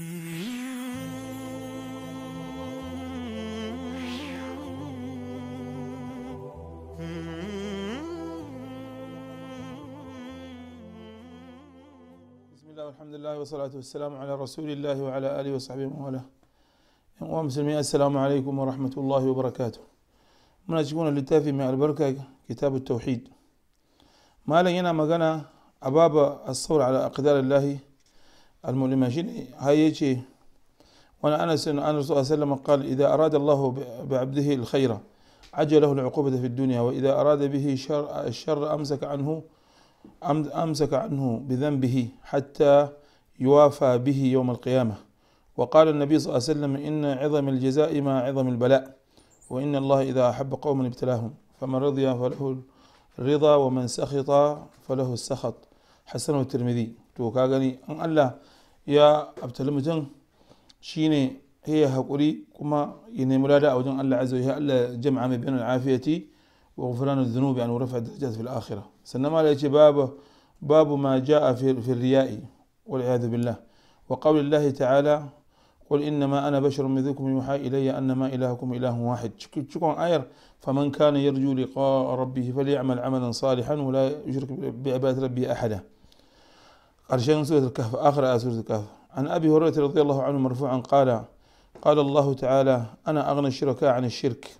بسم الله والحمد لله والصلاة والسلام على رسول الله وعلى آله وصحبه ومن والاه. المسلمين السلام عليكم ورحمة الله وبركاته. من أجمل التافي من البركة كتاب التوحيد. ما لنا مغنى أباب الصبر على أقدار الله المؤلمة شيني هاي يجي وأنا أنس أن الرسول صلى الله عليه وسلم قال إذا أراد الله بعبده الخير عجله العقوبة في الدنيا وإذا أراد به شر الشر أمسك عنه أمسك عنه بذنبه حتى يوافى به يوم القيامة وقال النبي صلى الله عليه وسلم إن عظم الجزاء مع عظم البلاء وإن الله إذا أحب قوما ابتلاهم فمن رضي فله الرضا ومن سخط فله السخط حسنه الترمذي to ka gani an allah ya abtali mutum shine ya haƙuri kuma ya nemi lada a wajen allah azza wa allah jama'a mai bayan al'afiyati wa ghufran adh-dhunubi an rafa'a darajat fil akhirah sannan ma yace babu babu ma jaa fi riya'i wal iyad billah wa qawli allah ta'ala قل إنما أنا بشر مثلكم يوحى إلي أنما إلهكم إله واحد شكون آير فمن كان يرجو لقاء ربه فليعمل عملا صالحا ولا يشرك بعبادة ربه أحدا أرشان سورة الكهف آخر آية سورة الكهف عن أبي هريرة رضي الله عنه مرفوعا قال قال الله تعالى أنا أغنى الشركاء عن الشرك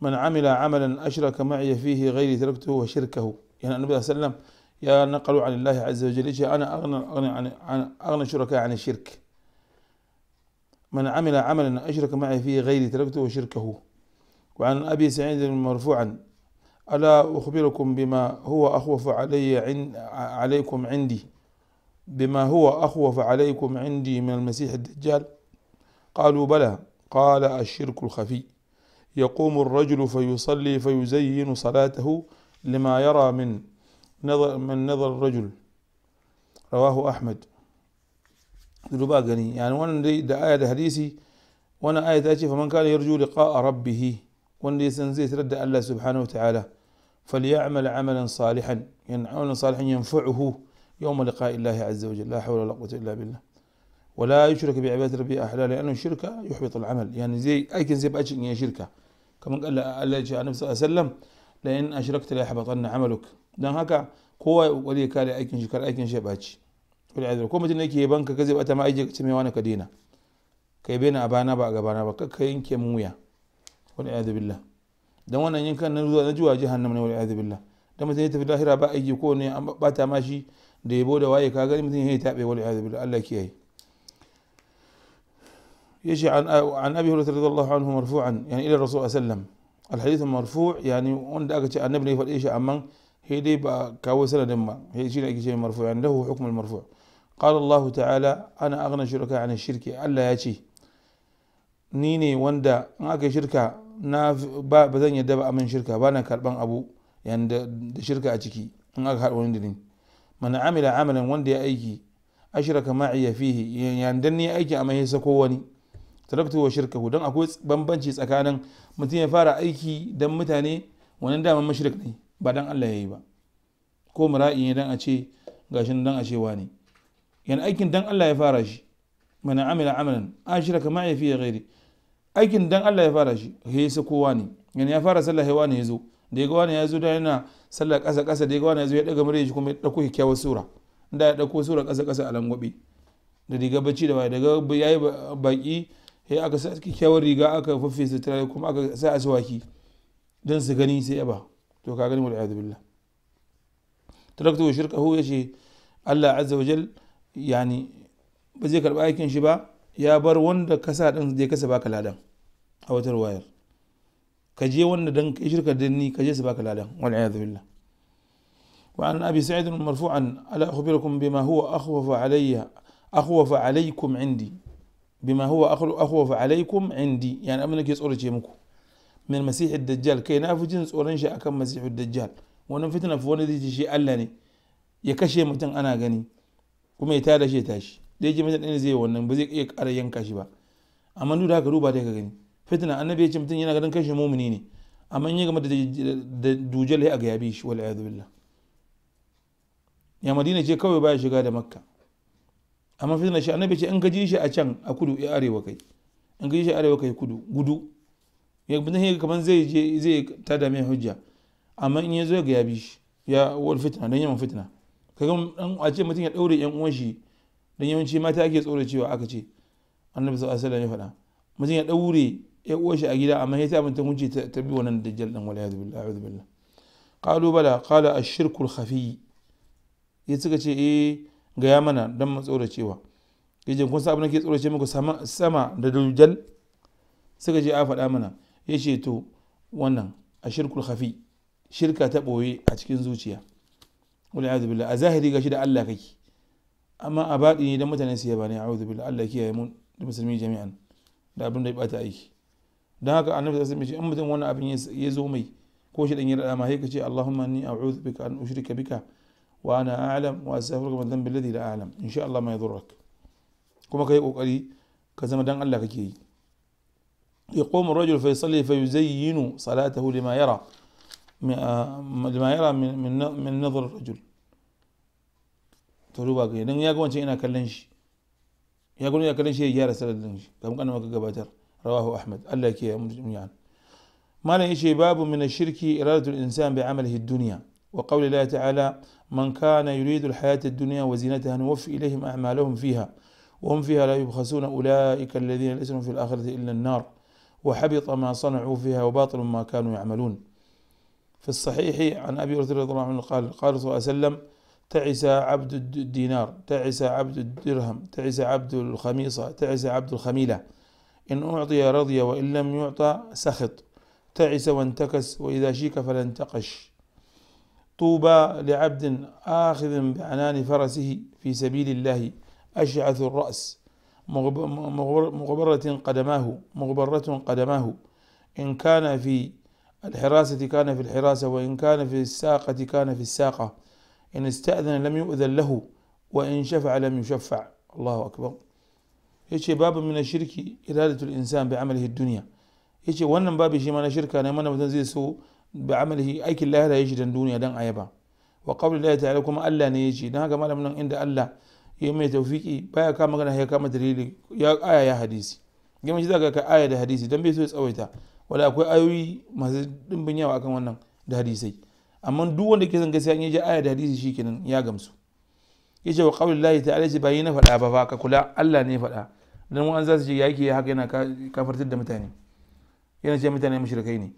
من عمل عملا أشرك معي فيه غيري تركته وشركه يعني النبي صلى الله عليه وسلم يا نقلوا عن الله عز وجل أنا أغنى أغنى عن أغنى الشركاء عن الشرك من عمل عملا أشرك معي فيه غيري تركته وشركه وعن أبي سعيد مرفوعا ألا أخبركم بما هو أخوف علي عن عليكم عندي بما هو أخوف عليكم عندي من المسيح الدجال قالوا بلى قال الشرك الخفي يقوم الرجل فيصلي فيزين صلاته لما يرى من نظر من نظر الرجل رواه أحمد دلوبا يعني وانا دي دا آية دا حديثي وانا آية تأتي فمن كان يرجو لقاء ربه وانا سنزيت رد الله سبحانه وتعالى فليعمل عملا صالحا يعني عملا صالحا ينفعه يوم لقاء الله عز وجل لا حول ولا قوة إلا بالله ولا يشرك بعبادة ربي أحدا لأنه الشرك يحبط العمل يعني زي أي كان زي بأشياء يعني شركة كما قال الله جاء النبي صلى الله عليه وسلم لئن أشركت ليحبطن عملك دان هكا كوا ولي قال أي كان شكر أي كان شيء بأشي والعياذ بالله كوما تنيك يبانك كذب أتما ما يجيك تسمي وأنا كدينا كي بين أبانا بقى أبانا بقى كين كي مويا والعياذ بالله دان وانا ينكا نجوا جهنم والعياذ بالله دان متى في الآخرة بقى يجي كوني باتا ماشي da yabo da waye ka gani mutum ya taɓe wal iyadu billah Allah kiyaye يجي عن عن ابي هريره رضي الله عنه مرفوعا يعني الى الرسول صلى الله عليه وسلم الحديث المرفوع يعني وند اكا تي النبي يفد ايش اما هي دي با كاو سند ما هي شي اكي شي مرفوع يعني له حكم المرفوع قال الله تعالى انا اغنى شركاء عن الشرك الا ياتي نيني وندا ان اكا شركا na ba ba zan yadda ba amin shirka ba na karban abu yani da shirka a ciki in aka haɗa wani da ni man amila amalan wanda ya aiki ashraka ma'iya fihi yandan ne aiki a mai sako wani taraktu wa shirkahu don akwai bambanci tsakanin mutum ya fara aiki don mutane wani daman mashrik ne ba don Allah ya yi ba ko mura'i ne dan a ce gashin dan a cewa ne yana aikin don Allah ya fara shi man amila amalan ashraka ma'iya fihi ghairi aikin don Allah ya fara shi he sako wani yana ya fara sallah ya wani ya zo da ya ga wani ya zo da yana sallah ƙasa ƙasa da ya gawa na zai ya daga murya shi kuma ya ɗauko kyakkyawar sura inda ya ɗauko sura ƙasa ƙasa a langwabe da riga bacci da baya daga ya yi baƙi ya aka sa kyakkyawar riga aka su tare kuma aka sa aswaki don su gani sai ya ba to ka gani wal'adu billah taraktu wa shirkahu ya ce Allah azza wa jal yani ba zai karɓi aikin shi ba ya bar wanda kasa ɗin zai kasa baka ladan a watar wayar ka je wanda dan kai shirka da ni ka je su baka ladan wal a'udhu billah wa an abi sa'id marfu'an ala akhbirukum bima huwa akhwafa alayya akhwafa alaykum indi bima huwa akhwafa alaykum indi yani amma nake tsorace muku min masih dajjal kai na fi jin tsoron shi akan masih dajjal wannan fitna fa wani zai shi Allah ne ya kashe mutum ana gani kuma ya tada shi ya tashi da yake mutum ɗin zai wannan ba zai iya ƙara yanka shi ba amma duk da haka duba ta ka gani fitina annabi ya ce mutum yana ganin kashi mumuni ne amma in ya game da dujal a ga yabi shi wal a'udhu billah ya madina ce kawai baya shiga da makka amma fitina shi annabi ce in ka ji shi a can a kudu ya arewa kai in ka ji shi arewa kai kudu gudu ya mutum hin kaman zai je zai tada mai hujja amma in ya zo ga yabi shi ya wal fitna dan yawan fitna kaga dan a ce mutum ya daure yan uwan shi dan yawanci mata ake tsoro cewa aka ce annabi sallallahu alaihi wasallam ya faɗa mutum ya daure ya shi a gida amma ya ta mata gunci ta bi wannan dajjal din wala billah a'udhu billah qalu bala qala ash-shirku al-khafi ya suka ce eh ga ya mana dan mu tsoracewa yace kun sa abin da ke tsorace muku sama sama da dajjal suka ce a faɗa mana ya ce to wannan ash-shirku al-khafi shirka ta boye a cikin zuciya wala a'udhu billah a zahiri gashi da Allah kake amma a baɗi ne dan mutane su yaba ne a'udhu billah Allah kiyaye mu da musulmi jami'an da abin da ya bata aiki don haka annabi sallallahu alaihi wasallam mutum wannan abin ya zo mai ko shi dan ya rada ma ka ce Allahumma inni a'udhu bika an ushrika bika wa ana a'lam wa astaghfiruka min dhanbi alladhi la a'lam insha Allah ma kuma kai kokari ka zama dan Allah kake yi يقوم الرجل فيصلي فيزين صلاته لما يرى لما يرى من من من نظر الرجل to ya ga wancan yana kallon ya gano ya kallon shi ya gyara salar din shi gabatar رواه أحمد يا يكيه جميعا ما لا باب من الشرك إرادة الإنسان بعمله الدنيا وقول الله تعالى من كان يريد الحياة الدنيا وزينتها نوفي إليهم أعمالهم فيها وهم فيها لا يبخسون أولئك الذين ليس في الآخرة إلا النار وحبط ما صنعوا فيها وباطل ما كانوا يعملون في الصحيح عن أبي هريرة رضي الله عنه قال قال صلى الله عليه وسلم تعس عبد الدينار تعس عبد الدرهم تعس عبد الخميصة تعس عبد الخميلة إن أعطي رضي وإن لم يعطى سخط تعس وانتكس وإذا شيك فلا انتقش طوبى لعبد آخذ بعنان فرسه في سبيل الله أشعث الرأس مغبرة قدماه مغبرة قدماه إن كان في الحراسة كان في الحراسة وإن كان في الساقة كان في الساقة إن استأذن لم يؤذن له وإن شفع لم يشفع الله أكبر ya ce babu mina shirki iradatul insan bi amalihi ya ce wannan babu shi mana shirka ne mana mutum zai so bi amalihi aikin lahira shi dan duniya dan ayaba wa qawlillahi ta'ala kuma Allah ne ya ce dan haka malamin nan inda Allah ya mai tawfiki baya kama magana ya kama dalili ya aya ya hadisi game shi zaka ka aya da hadisi dan bai so ya tsawaita wala akwai ayoyi masu dimbin yawa akan wannan da hadisai amma duk wanda ke son gaskiya an ya ji aya da hadisi shikenan ya gamsu yace wa qawlillahi ta'ala ce bayi na faɗa ba ka kula Allah ne faɗa dan mu an zasu ce yaki haka yana kafartar da mutane yana ce mutane mushrikai ne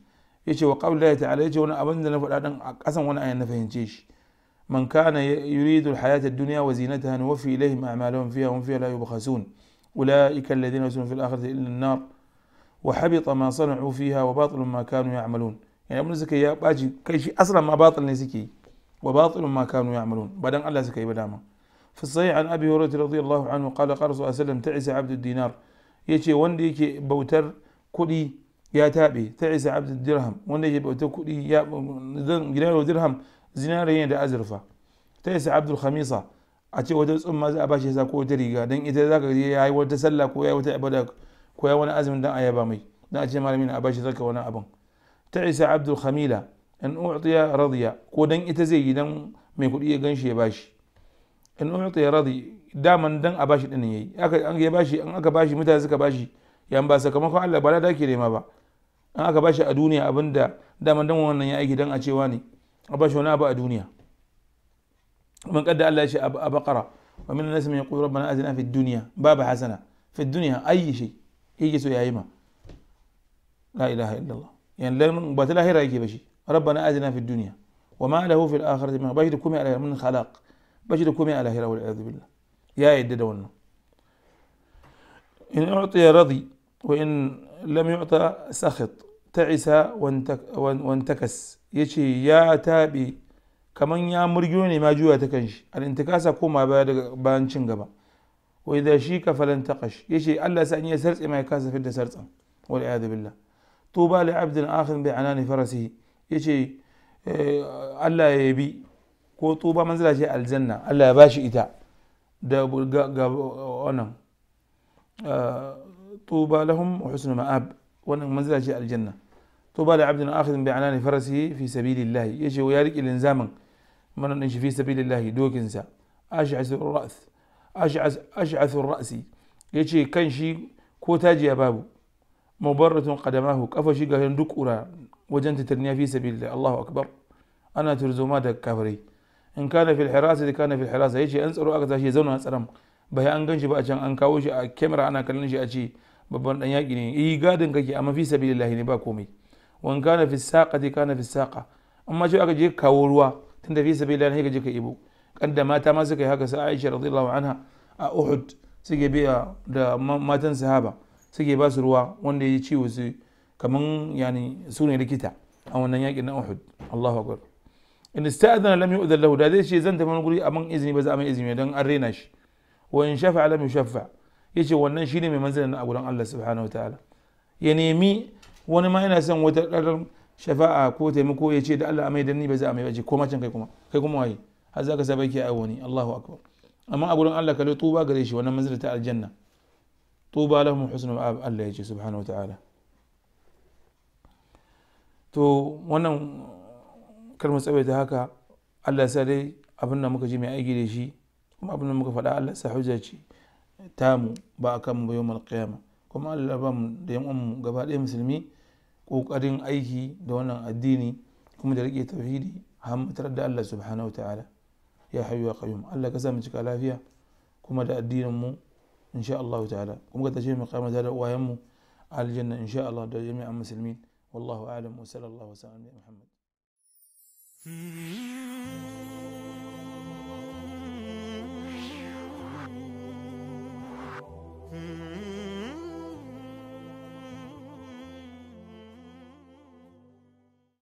yace wa qawli Allah ta'ala yace wani abin da na faɗa dan a kasan wani ayan na fahimce shi man kana yuridu alhayata ad-dunya wa zinataha wa nuwaffi ilayhim a'maluhum fiha hum fiha la yubkhasun ulaika alladhina yusrifuna fil akhirati illa an-nar wa habita ma sana'u fiha wa batilun ma kanu ya'malun yani abin da suka ya baci kai shi aslan ma batil ne suke wa batilun ma kanu ya'malun ba dan Allah suka yi ba dama في الصحيح عن abi hurairah radiyallahu anhu qala qala rasul sallam ta'isa abdu dinar yace wanda yake bautar kuɗi ya taɓe ta'isa abdu dirham kuɗi ya dinar dirham zinariya da azurfa ta'isa abdul khamisa a ce wata tsumma za a bashi sa ko wata riga dan ita zaka je yayi wata sallah wata ibada ko yayi wani azumin dan ayaba mai dan a ce malamin a bashi zaka wani abin ta'isa abdul khamila an u'tiya radiya ko dan ita zai yi dan mai kuɗi ya ganshi ya bashi in umirtu ya radi daman dan a bashi din yayi aka an ya bashi an aka bashi mutane suka bashi yan ba sakamakon Allah ba lada ke nema ba an aka bashi a duniya abinda daman dan wannan ya aiki dan a cewa ne a bashi wani abu a duniya من قد الله شيء بقرة ومن الناس من يقول ربنا آتنا في الدنيا باب حسنة في الدنيا أي شيء يجي سوى يايما لا إله إلا الله يعني لن باتلا هي رأيك بشي ربنا آتنا في الدنيا وما له في الآخرة من بشي كم من خلاق بجد كومي على هيرا والعياذ بالله يا يدد ونو إن أعطي رضي وإن لم يعطى سخط تعس وانتكس يشي يا تابي كمن يا مرجوني ما جوا تكنش الانتكاسة كوما بعد بانشنجا وإذا شيك فلن تقش يشي ألا سأني يسرس ما يكاس في الدسرس والعياذ بالله طوبى لعبد آخر بعنان فرسه يشي آه، ألا يبي ko tsufa manzila ce aljanna Allah ya bashi ita da ga wannan طوبى لهم وحسن مآب وانا منزلة جاء الجنة طوبى لعبد آخذ بعنان فرسه في سبيل الله يجي ويارك الانزاما من ننشي في سبيل الله دوك انسى أشعث الرأس أشعث, أشعث الرأس يجي كان شي كوتاجي يا بابو مبرة قدماه كفى شي قال ندك وجنت ترنيا في سبيل الله الله أكبر أنا ترزو ماذا كافري in kana fil hirasa da kana fil hirasa yace an tsaro aka tashi ya zauna a tsaron bai an gan shi ba a can an kawo shi a kamera ana kallon shi a ce babban dan yaki ne eh gadin kake amma fi sabilillahi ne ba komai wan kana fi saqati kana fi saqa amma ce aka je kawo ruwa tun da fi sabilillahi ne ka je ka ibo kadda mata ma suka yi haka sa Aisha radiyallahu anha a Uhud suke biya da matan sahaba suke ba su ruwa wanda ya ciwo su kaman yani su ne likita a wannan yakin na Uhud Allahu akbar in ista'adana lam yu'dhan lahu da zai ce zan tafi wani guri a man izini ba za a mai izini don an rena shi wa in shafa'a lam yushaffa yace wannan shine mai manzilin a gurin Allah subhanahu wataala ya nemi wani ma yana son wata ɗarar shafa'a ko taimako ya ce da Allah amai mai danni ba za a mai bace ko macen kai kuma kai kuma waye har za ka saba ki a wani Allahu akbar amma a gurin Allah kalli tuba gare shi wannan manzilin ta aljanna tuba lahum husnul ab Allah yace subhanahu wataala to wannan kar mu tsawaita haka Allah sa dai abin da muka ji mai aiki da shi kuma abin da muka faɗa Allah sa hujja ce tamu ba a kanmu bayan yawmal qiyama kuma Allah ba mu da yan mu gaba ɗaya musulmi kokarin aiki da wannan addini kuma da rike tauhidi har mutar da Allah subhanahu wa ta'ala ya hayyu ya qayyum Allah ka sa mu cika lafiya kuma da addinin mu insha Allah ta'ala kuma ka tashi mu kama da uwayen mu aljanna insha Allah da jami'an musulmin wallahu a'lam wa sallallahu wa sallam Muhammad Mm-hmm. Mm-hmm.